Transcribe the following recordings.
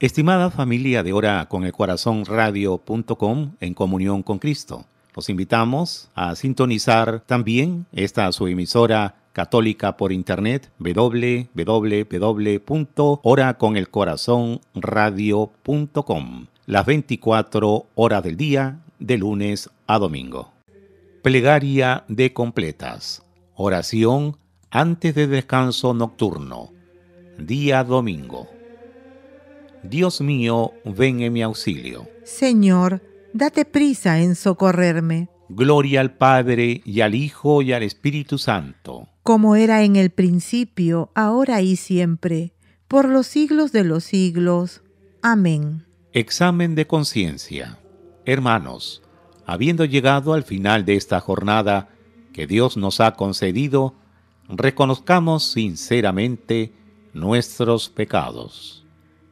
Estimada familia de Hora con el Corazón Radio.com en comunión con Cristo, los invitamos a sintonizar también esta su emisora católica por internet www.horaconelcorazonradio.com las 24 horas del día de lunes a domingo. Plegaria de completas. Oración antes de descanso nocturno. Día domingo. Dios mío, ven en mi auxilio. Señor, date prisa en socorrerme. Gloria al Padre y al Hijo y al Espíritu Santo. Como era en el principio, ahora y siempre, por los siglos de los siglos. Amén. Examen de conciencia. Hermanos, habiendo llegado al final de esta jornada que Dios nos ha concedido, reconozcamos sinceramente nuestros pecados.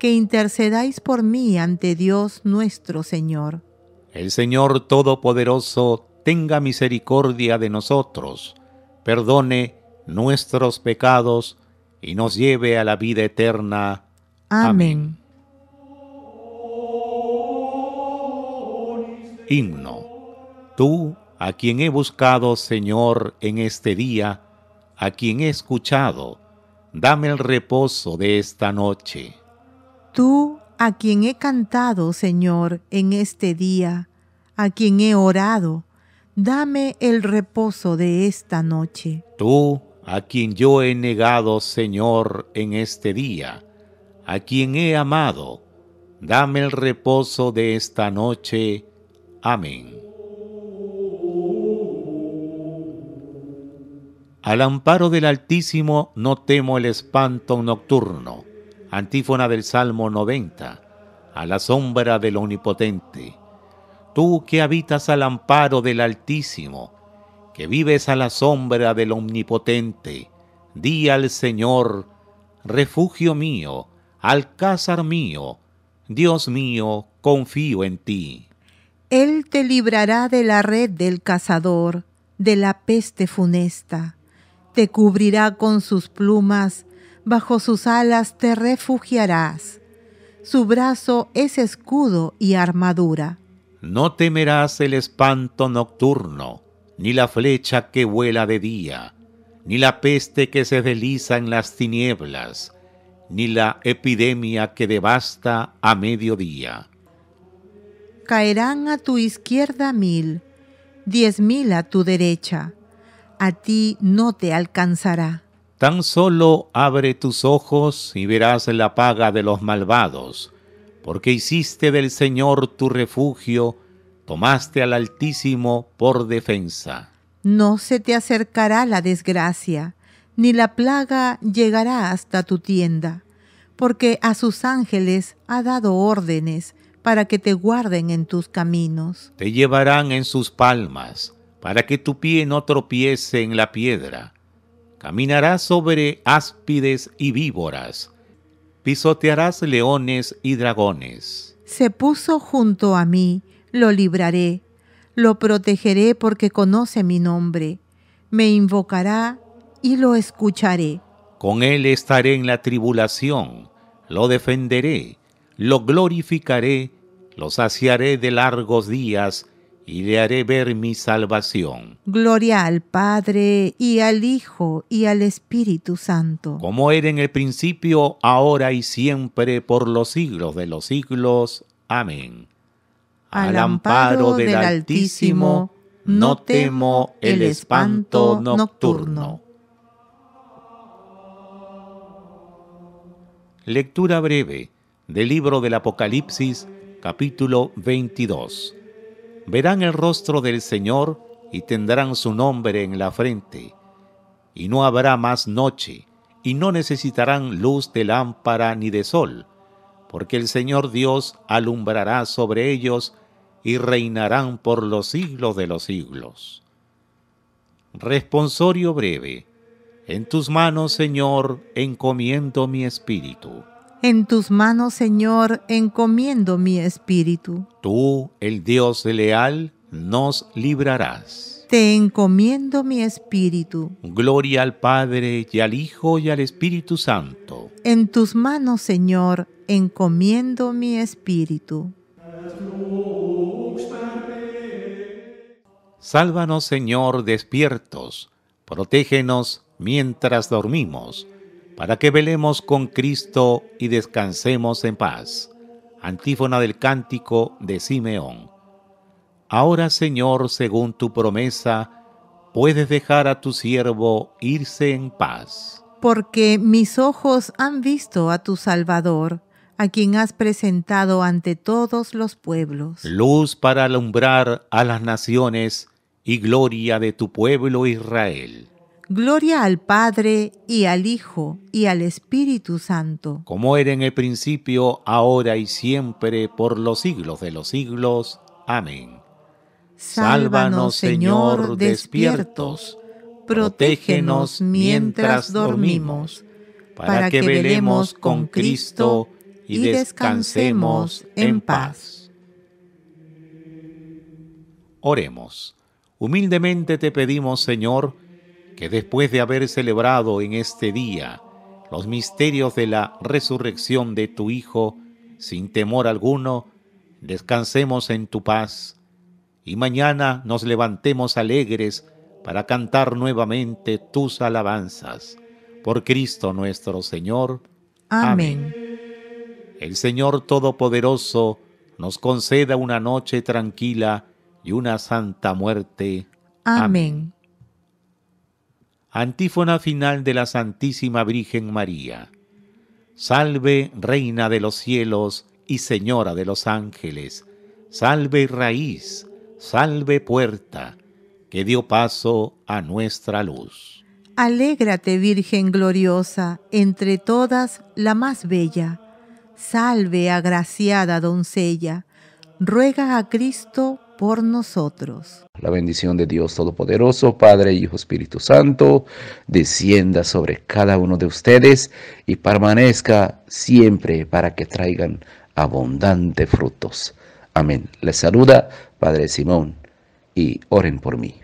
que intercedáis por mí ante Dios nuestro Señor. El Señor Todopoderoso tenga misericordia de nosotros, perdone nuestros pecados y nos lleve a la vida eterna. Amén. Himno. Tú, a quien he buscado, Señor, en este día, a quien he escuchado, dame el reposo de esta noche. Tú a quien he cantado, Señor, en este día, a quien he orado, dame el reposo de esta noche. Tú a quien yo he negado, Señor, en este día, a quien he amado, dame el reposo de esta noche. Amén. Al amparo del Altísimo no temo el espanto nocturno Antífona del Salmo 90. A la sombra del Omnipotente. Tú que habitas al amparo del Altísimo, que vives a la sombra del Omnipotente, di al Señor, refugio mío, alcázar mío, Dios mío, confío en ti. Él te librará de la red del cazador, de la peste funesta, te cubrirá con sus plumas, bajo sus alas te refugiarás. Su brazo es escudo y armadura. No temerás el espanto nocturno, ni la flecha que vuela de día, ni la peste que se desliza en las tinieblas, ni la epidemia que devasta a mediodía. Caerán a tu izquierda mil, diez mil a tu derecha. A ti no te alcanzará. Tan solo abre tus ojos y verás la paga de los malvados, porque hiciste del Señor tu refugio, tomaste al Altísimo por defensa. No se te acercará la desgracia, ni la plaga llegará hasta tu tienda, porque a sus ángeles ha dado órdenes para que te guarden en tus caminos. Te llevarán en sus palmas, para que tu pie no tropiece en la piedra caminarás sobre áspides y víboras, pisotearás leones y dragones. Se puso junto a mí, lo libraré, lo protegeré porque conoce mi nombre, me invocará y lo escucharé. Con él estaré en la tribulación, lo defenderé, lo glorificaré, lo saciaré de largos días y le haré ver mi salvación. Gloria al Padre y al Hijo y al Espíritu Santo. Como era en el principio, ahora y siempre, por los siglos de los siglos. Amén. Al, amparo del, del Altísimo, no temo el espanto nocturno. Lectura breve del libro del Apocalipsis, capítulo 22 verán el rostro del Señor y tendrán su nombre en la frente. Y no habrá más noche, y no necesitarán luz de lámpara ni de sol, porque el Señor Dios alumbrará sobre ellos y reinarán por los siglos de los siglos. Responsorio breve. En tus manos, Señor, encomiendo mi espíritu. En tus manos, Señor, encomiendo mi espíritu. Tú, el Dios leal, nos librarás. Te encomiendo mi espíritu. Gloria al Padre y al Hijo y al Espíritu Santo. En tus manos, Señor, encomiendo mi espíritu. Sálvanos, Señor, despiertos. Protégenos mientras dormimos para que velemos con Cristo y descansemos en paz. Antífona del cántico de Simeón. Ahora, Señor, según tu promesa, puedes dejar a tu siervo irse en paz. Porque mis ojos han visto a tu Salvador, a quien has presentado ante todos los pueblos. Luz para alumbrar a las naciones y gloria de tu pueblo Israel. Gloria al Padre y al Hijo y al Espíritu Santo. Como era en el principio, ahora y siempre, por los siglos de los siglos. Amén. Sálvanos, Señor, despiertos. Protégenos mientras dormimos, para que velemos con Cristo y descansemos en paz. Oremos. Humildemente te pedimos, Señor, que después de haber celebrado en este día los misterios de la resurrección de tu Hijo, sin temor alguno, descansemos en tu paz y mañana nos levantemos alegres para cantar nuevamente tus alabanzas. Por Cristo nuestro Señor. Amén. El Señor Todopoderoso nos conceda una noche tranquila y una santa muerte. Amén. Antífona final de la Santísima Virgen María. Salve, Reina de los cielos y Señora de los ángeles. Salve raíz, salve puerta, que dio paso a nuestra luz. Alégrate, Virgen gloriosa, entre todas la más bella. Salve, agraciada doncella, ruega a Cristo por nosotros. La bendición de Dios Todopoderoso, Padre, Hijo, Espíritu Santo, descienda sobre cada uno de ustedes y permanezca siempre para que traigan abundante frutos. Amén. Les saluda Padre Simón y oren por mí.